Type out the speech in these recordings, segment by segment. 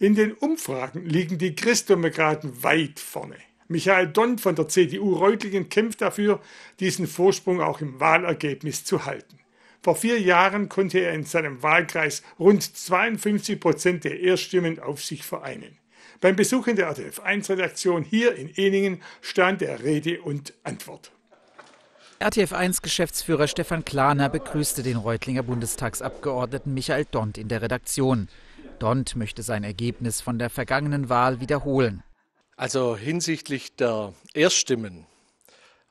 In den Umfragen liegen die Christdemokraten weit vorne. Michael Donn von der CDU Reutlingen kämpft dafür, diesen Vorsprung auch im Wahlergebnis zu halten. Vor vier Jahren konnte er in seinem Wahlkreis rund 52 Prozent der Erststimmen auf sich vereinen. Beim Besuch in der RTF1-Redaktion hier in Eningen stand er Rede und Antwort. RTF1-Geschäftsführer Stefan Klaner begrüßte den Reutlinger Bundestagsabgeordneten Michael Dont in der Redaktion. Dont möchte sein Ergebnis von der vergangenen Wahl wiederholen. Also hinsichtlich der Erststimmen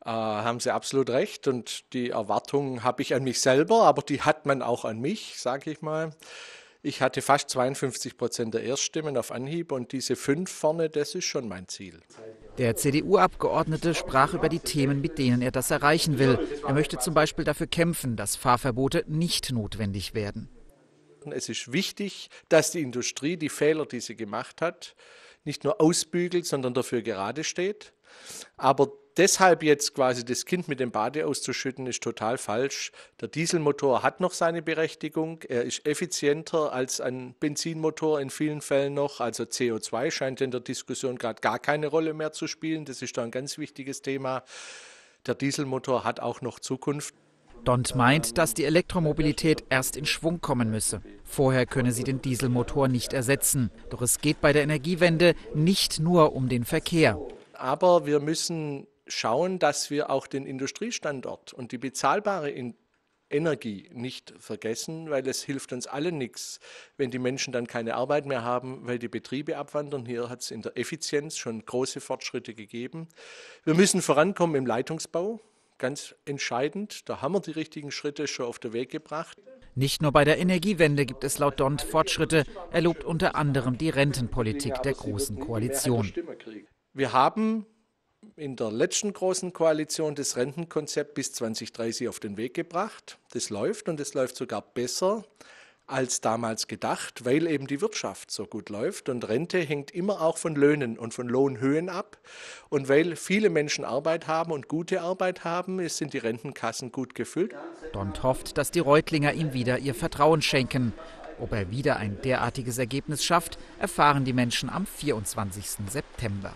äh, haben Sie absolut recht und die Erwartungen habe ich an mich selber, aber die hat man auch an mich, sage ich mal. Ich hatte fast 52 Prozent der Erststimmen auf Anhieb und diese fünf vorne, das ist schon mein Ziel. Der CDU-Abgeordnete sprach über die Themen, mit denen er das erreichen will. Er möchte zum Beispiel dafür kämpfen, dass Fahrverbote nicht notwendig werden. Es ist wichtig, dass die Industrie die Fehler, die sie gemacht hat, nicht nur ausbügelt, sondern dafür gerade steht. Aber deshalb jetzt quasi das Kind mit dem Bade auszuschütten, ist total falsch. Der Dieselmotor hat noch seine Berechtigung. Er ist effizienter als ein Benzinmotor in vielen Fällen noch. Also CO2 scheint in der Diskussion gerade gar keine Rolle mehr zu spielen. Das ist da ein ganz wichtiges Thema. Der Dieselmotor hat auch noch Zukunft. Dont meint, dass die Elektromobilität erst in Schwung kommen müsse. Vorher könne sie den Dieselmotor nicht ersetzen. Doch es geht bei der Energiewende nicht nur um den Verkehr. Aber wir müssen schauen, dass wir auch den Industriestandort und die bezahlbare Energie nicht vergessen, weil es hilft uns allen nichts, wenn die Menschen dann keine Arbeit mehr haben, weil die Betriebe abwandern. Hier hat es in der Effizienz schon große Fortschritte gegeben. Wir müssen vorankommen im Leitungsbau, ganz entscheidend. Da haben wir die richtigen Schritte schon auf den Weg gebracht. Nicht nur bei der Energiewende gibt es laut Dont Fortschritte. Er lobt unter anderem die Rentenpolitik der Großen Koalition. Wir haben in der letzten Großen Koalition das Rentenkonzept bis 2030 auf den Weg gebracht. Das läuft und es läuft sogar besser als damals gedacht, weil eben die Wirtschaft so gut läuft und Rente hängt immer auch von Löhnen und von Lohnhöhen ab. Und weil viele Menschen Arbeit haben und gute Arbeit haben, sind die Rentenkassen gut gefüllt. Dont hofft, dass die Reutlinger ihm wieder ihr Vertrauen schenken. Ob er wieder ein derartiges Ergebnis schafft, erfahren die Menschen am 24. September.